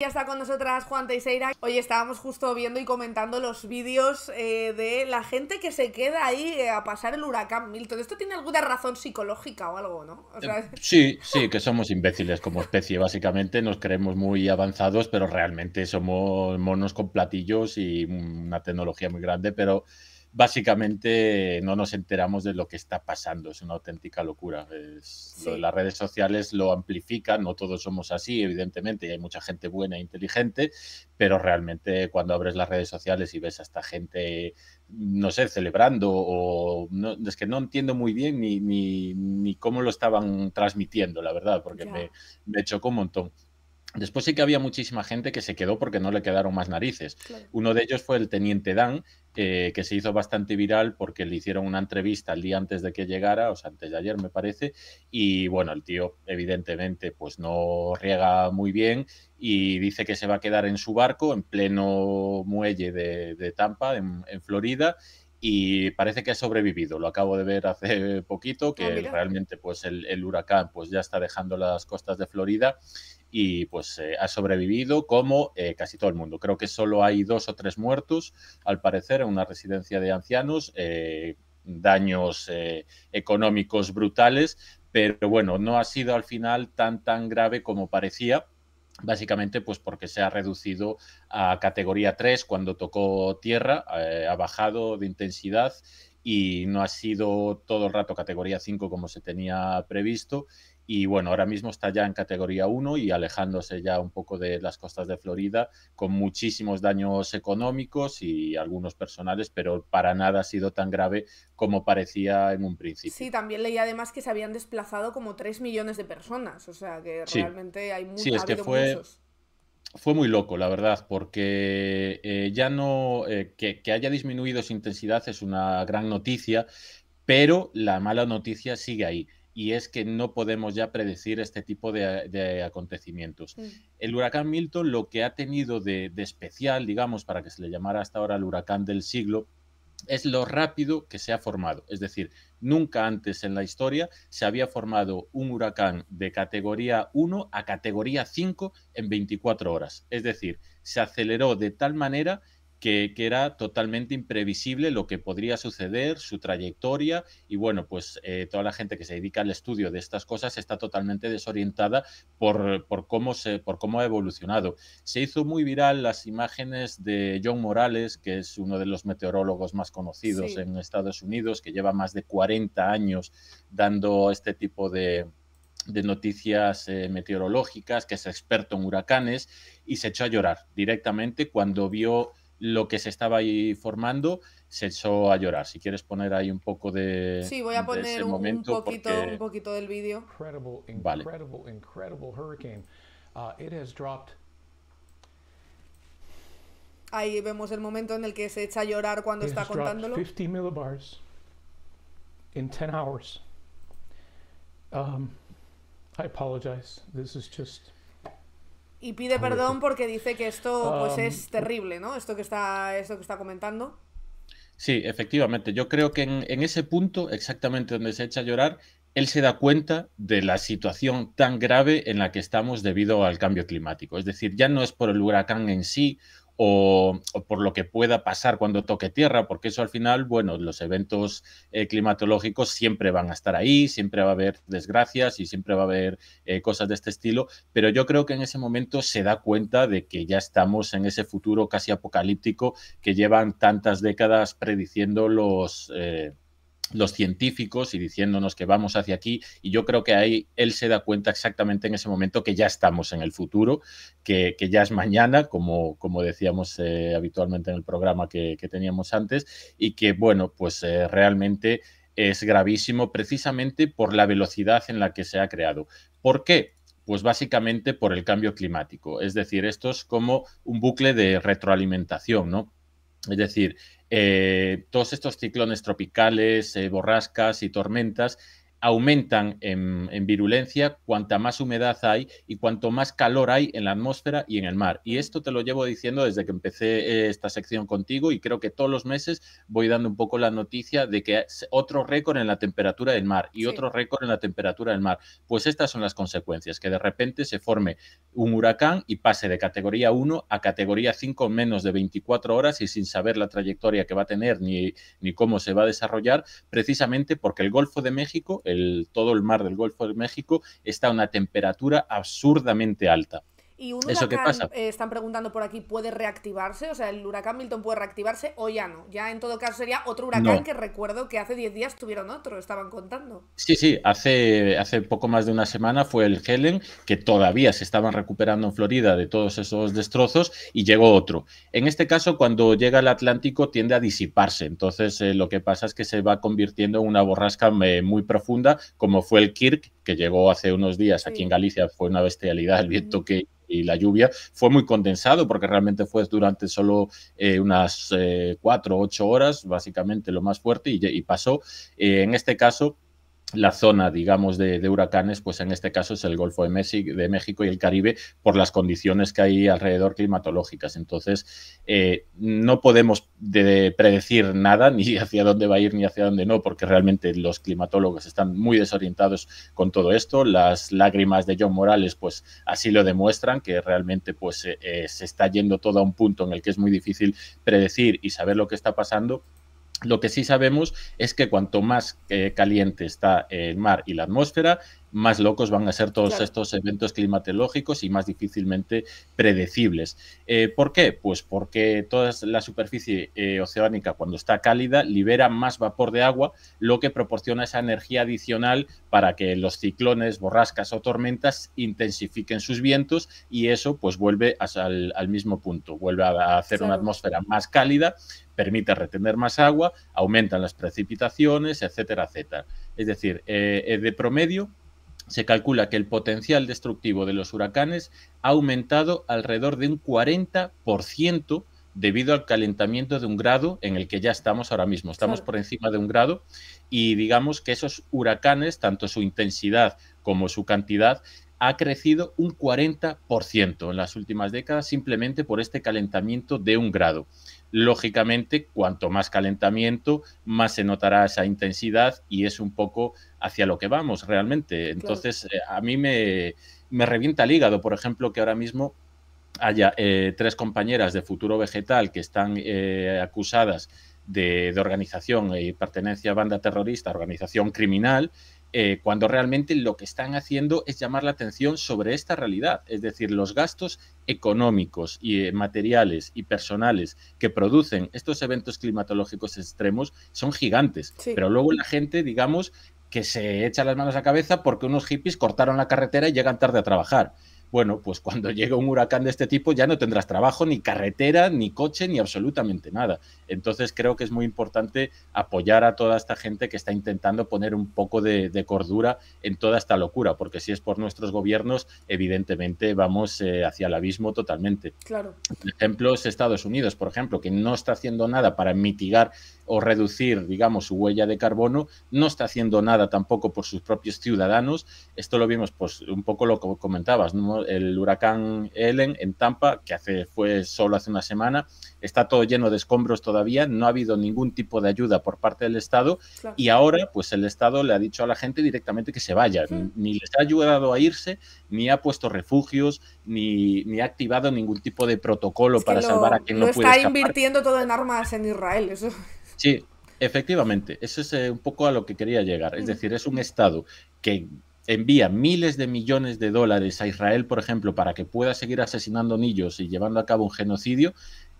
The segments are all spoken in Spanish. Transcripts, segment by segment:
Ya está con nosotras Juan Teixeira. Hoy estábamos justo viendo y comentando los vídeos eh, de la gente que se queda ahí eh, a pasar el huracán Milton. ¿Esto tiene alguna razón psicológica o algo, no? Eh, sí, sí, que somos imbéciles como especie, básicamente. Nos creemos muy avanzados, pero realmente somos monos con platillos y una tecnología muy grande, pero básicamente no nos enteramos de lo que está pasando. Es una auténtica locura. las redes sociales lo amplifican, no todos somos así, evidentemente, y hay mucha gente buena e inteligente, pero realmente cuando abres las redes sociales y ves a esta gente, no sé, celebrando, o es que no entiendo muy bien ni, cómo lo estaban transmitiendo, la verdad, porque me, me chocó un montón. Después sí que había muchísima gente que se quedó porque no le quedaron más narices. Uno de ellos fue el teniente Dan, eh, que se hizo bastante viral porque le hicieron una entrevista el día antes de que llegara, o sea, antes de ayer me parece, y bueno, el tío evidentemente pues no riega muy bien y dice que se va a quedar en su barco en pleno muelle de, Tampa, en Florida, y parece que ha sobrevivido. Lo acabo de ver hace poquito, ah, que realmente pues el, huracán pues ya está dejando las costas de Florida y pues eh, ha sobrevivido como eh, casi todo el mundo. Creo que solo hay dos o tres muertos, al parecer, en una residencia de ancianos. Eh, daños económicos brutales, pero bueno, no ha sido al final tan tan grave como parecía, básicamente pues porque se ha reducido a categoría 3 cuando tocó tierra, eh, ha bajado de intensidad y no ha sido todo el rato categoría 5 como se tenía previsto y bueno, ahora mismo está ya en categoría 1 y alejándose ya un poco de las costas de Florida, con muchísimos daños económicos y algunos personales, pero para nada ha sido tan grave como parecía en un principio. Sí, también leí además que se habían desplazado como 3 millones de personas, o sea que realmente hay muchos. Sí, es que fue... fue muy loco, la verdad, porque eh, ya no, eh, que, haya disminuido su intensidad es una gran noticia, pero la mala noticia sigue ahí y es que no podemos ya predecir este tipo de, acontecimientos. El huracán Milton lo que ha tenido de, de especial, digamos, para que se le llamara hasta ahora el huracán del siglo, es lo rápido que se ha formado. Es decir, nunca antes en la historia se había formado un huracán de categoría 1 a categoría 5 en 24 horas. Es decir, se aceleró de tal manera que, era totalmente imprevisible lo que podría suceder, su trayectoria y bueno, pues eh, toda la gente que se dedica al estudio de estas cosas está totalmente desorientada por, cómo, se, por cómo ha evolucionado. Se hizo muy viral las imágenes de John Morales, que es uno de los meteorólogos más conocidos en Estados Unidos, que lleva más de 40 años dando este tipo de, noticias eh, meteorológicas, que es experto en huracanes, y se echó a llorar directamente cuando vio lo que se estaba ahí formando se echó a llorar. Si quieres poner ahí un poco de. Sí, voy a poner un, momento poquito, un poquito del vídeo. incredible, vale. incredible hurricane. Uh, it has dropped... Ahí vemos el momento en el que se echa a llorar cuando está contándolo. 50 millibars in 10 hours. Um, I apologize. This is just y pide perdón porque dice que esto pues um, es terrible, ¿no? Esto que está, esto que está comentando. Sí, efectivamente. Yo creo que en, en, ese punto, exactamente donde se echa a llorar, él se da cuenta de la situación tan grave en la que estamos debido al cambio climático. Es decir, ya no es por el huracán en sí o, por lo que pueda pasar cuando toque tierra, porque eso al final, bueno, los eventos eh, climatológicos siempre van a estar ahí, siempre va a haber desgracias y siempre va a haber eh, cosas de este estilo, pero yo creo que en ese momento se da cuenta de que ya estamos en ese futuro casi apocalíptico que llevan tantas décadas prediciendo los... Eh, los científicos y diciéndonos que vamos hacia aquí. Y yo creo que ahí él se da cuenta exactamente en ese momento que ya estamos en el futuro, que, ya es mañana, como, como decíamos eh, habitualmente en el programa que, teníamos antes, y que, bueno, pues eh, realmente es gravísimo precisamente por la velocidad en la que se ha creado. ¿Por qué? Pues básicamente por el cambio climático. Es decir, esto es como un bucle de retroalimentación, ¿no? Es decir, eh, todos estos ciclones tropicales, eh, borrascas y tormentas aumentan en, virulencia cuanta más humedad hay y cuanto más calor hay en la atmósfera y en el mar. Y esto te lo llevo diciendo desde que empecé eh, esta sección contigo y creo que todos los meses voy dando un poco la noticia de que otro récord en la temperatura del mar y otro récord en la temperatura del mar. Pues estas son las consecuencias, que de repente se forme un huracán y pase de categoría 1 a categoría 5 en menos de 24 horas y sin saber la trayectoria que va a tener ni, ni cómo se va a desarrollar, precisamente porque el Golfo de México todo el mar del Golfo de México está a una temperatura absurdamente alta. ¿Y un huracán, eh, están preguntando por aquí, puede reactivarse? O sea, ¿el huracán Milton puede reactivarse o ya no? Ya en todo caso sería otro huracán que recuerdo que hace 10 días tuvieron otro, estaban contando. Sí, sí, hace, hace poco más de una semana fue el Helen, que todavía se estaban recuperando en Florida de todos esos destrozos y llegó otro. En este caso, cuando llega al Atlántico tiende a disiparse, entonces eh, lo que pasa es que se va convirtiendo en una borrasca eh, muy profunda, como fue el Kirk, que llegó hace unos días aquí en Galicia, fue una bestialidad el viento que y la lluvia, fue muy condensado porque realmente fue durante solo eh, unas eh, cuatro o ocho horas, básicamente lo más fuerte, y pasó. Eh, en este caso, la zona, digamos, de, huracanes, pues en este caso es el Golfo de, de, México y el Caribe por las condiciones que hay alrededor climatológicas. Entonces, eh, no podemos predecir nada, ni hacia dónde va a ir, ni hacia dónde no, porque realmente los climatólogos están muy desorientados con todo esto. Las lágrimas de John Morales, pues así lo demuestran, que realmente pues eh, eh, se está yendo todo a un punto en el que es muy difícil predecir y saber lo que está pasando lo que sí sabemos es que cuanto más eh, caliente está el mar y la atmósfera, más locos van a ser todos estos eventos climatológicos y más difícilmente predecibles. Eh, ¿Por qué? Pues porque toda la superficie eh, oceánica cuando está cálida libera más vapor de agua, lo que proporciona esa energía adicional para que los ciclones, borrascas o tormentas intensifiquen sus vientos y eso pues vuelve al, mismo punto, vuelve a hacer una atmósfera más cálida, permite retener más agua, aumentan las precipitaciones, etcétera, etcétera. Es decir, eh, de promedio se calcula que el potencial destructivo de los huracanes ha aumentado alrededor de un 40% debido al calentamiento de un grado en el que ya estamos ahora mismo. Estamos por encima de un grado y digamos que esos huracanes, tanto su intensidad como su cantidad, ha crecido un 40% en las últimas décadas simplemente por este calentamiento de un grado lógicamente, cuanto más calentamiento, más se notará esa intensidad y es un poco hacia lo que vamos realmente. Entonces, eh, a mí me, revienta el hígado, por ejemplo, que ahora mismo haya eh, tres compañeras de Futuro Vegetal que están eh, acusadas de, de, organización y pertenencia a banda terrorista, organización criminal, eh, cuando realmente lo que están haciendo es llamar la atención sobre esta realidad, es decir, los gastos económicos y eh, materiales y personales que producen estos eventos climatológicos extremos son gigantes, pero luego la gente, digamos, que se echa las manos a la cabeza porque unos hippies cortaron la carretera y llegan tarde a trabajar. Bueno, pues cuando llega un huracán de este tipo ya no tendrás trabajo, ni carretera, ni coche, ni absolutamente nada. Entonces creo que es muy importante apoyar a toda esta gente que está intentando poner un poco de, cordura en toda esta locura, porque si es por nuestros gobiernos, evidentemente vamos eh, hacia el abismo totalmente. Claro. Ejemplos Estados Unidos, por ejemplo, que no está haciendo nada para mitigar o reducir, digamos, su huella de carbono, no está haciendo nada tampoco por sus propios ciudadanos. Esto lo vimos, pues, un poco lo que comentabas, el huracán Ellen en Tampa, que hace, fue solo hace una semana, está todo lleno de escombros todavía, no ha habido ningún tipo de ayuda por parte del Estado y ahora, pues, el Estado le ha dicho a la gente directamente que se vaya, ni les ha ayudado a irse, ni ha puesto refugios, ni, ha activado ningún tipo de protocolo para salvar a quien no puede escapar. está invirtiendo todo en armas en Israel, eso Sí, efectivamente, eso es eh, un poco a lo que quería llegar. Es decir, es un Estado que envía miles de millones de dólares a Israel, por ejemplo, para que pueda seguir asesinando niños y llevando a cabo un genocidio,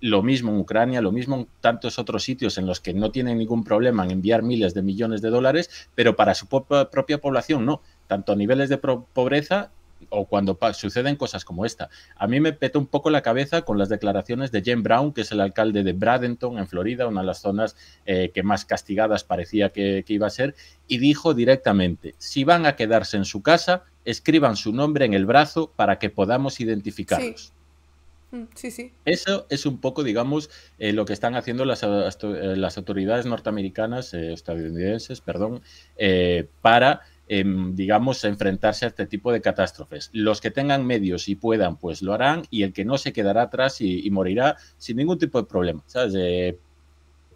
lo mismo en Ucrania, lo mismo en tantos otros sitios en los que no tienen ningún problema en enviar miles de millones de dólares, pero para su propia población no, tanto niveles de pobreza o cuando suceden cosas como esta. A mí me petó un poco la cabeza con las declaraciones de Jim Brown, que es el alcalde de Bradenton, en Florida, una de las zonas eh, que más castigadas parecía que, iba a ser, y dijo directamente, si van a quedarse en su casa, escriban su nombre en el brazo para que podamos identificarlos. Sí. Mm, sí, Eso es un poco, digamos, eh, lo que están haciendo las, eh, autoridades norteamericanas, estadounidenses, perdón, para Em, digamos, enfrentarse a este tipo de catástrofes. Los que tengan medios y puedan, pues lo harán, y el que no se quedará atrás y, morirá sin ningún tipo de problema. ¿sabes? Eh,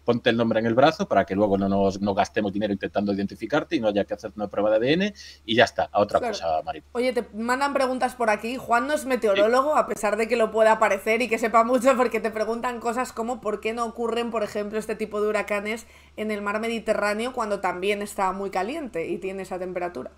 ponte el nombre en el brazo para que luego no nos gastemos dinero intentando identificarte y no haya que hacer una prueba de ADN y ya está, a otra cosa, Mari. Oye, te mandan preguntas por aquí. Juan no es meteorólogo, a pesar de que lo pueda parecer y que sepa mucho, porque te preguntan cosas como por qué no ocurren, por ejemplo, este tipo de huracanes en el mar Mediterráneo cuando también está muy caliente y tiene esa temperatura.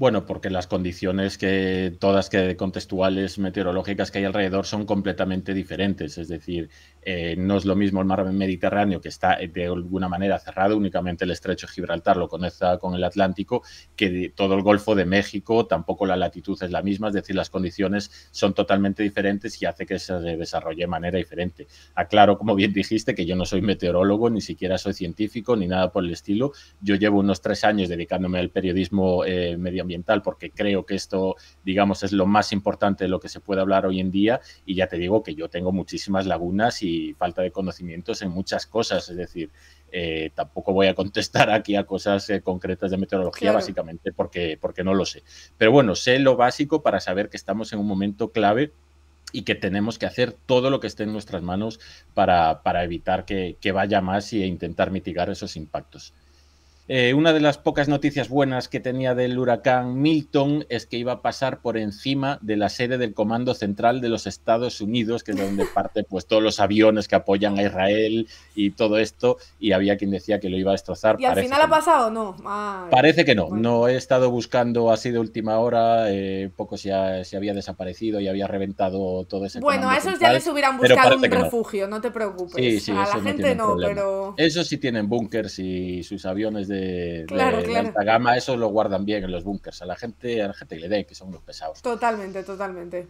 Bueno, porque las condiciones que todas que contextuales meteorológicas que hay alrededor son completamente diferentes. Es decir, eh, no es lo mismo el mar Mediterráneo, que está de alguna manera cerrado, únicamente el estrecho de Gibraltar lo conecta con el Atlántico, que todo el Golfo de México, tampoco la latitud es la misma, es decir, las condiciones son totalmente diferentes y hace que se desarrolle de manera diferente. Aclaro, como bien dijiste, que yo no soy meteorólogo, ni siquiera soy científico, ni nada por el estilo. Yo llevo unos tres años dedicándome al periodismo medioambiental eh, porque creo que esto, digamos, es lo más importante de lo que se puede hablar hoy en día. Y ya te digo que yo tengo muchísimas lagunas y falta de conocimientos en muchas cosas, es decir, eh, tampoco voy a contestar aquí a cosas eh, concretas de meteorología, básicamente porque, porque no lo sé. Pero bueno, sé lo básico para saber que estamos en un momento clave y que tenemos que hacer todo lo que esté en nuestras manos para, para evitar que, que vaya más y e intentar mitigar esos impactos. Eh, una de las pocas noticias buenas que tenía del huracán Milton es que iba a pasar por encima de la sede del Comando Central de los Estados Unidos, que es donde parte pues, todos los aviones que apoyan a Israel y todo esto, y había quien decía que lo iba a destrozar. ¿Y al final ha pasado no? Parece que no. No he estado buscando así de última hora, eh, poco se, había desaparecido y había reventado todo ese Bueno, a esos ya les hubieran buscado un refugio, no. te preocupes. a la gente no, pero... Esos sí tienen búnkers y sus aviones de de, claro, alta gama, eso lo guardan bien en los bunkers, A la gente, a la gente le den, que son unos pesados. Totalmente, totalmente.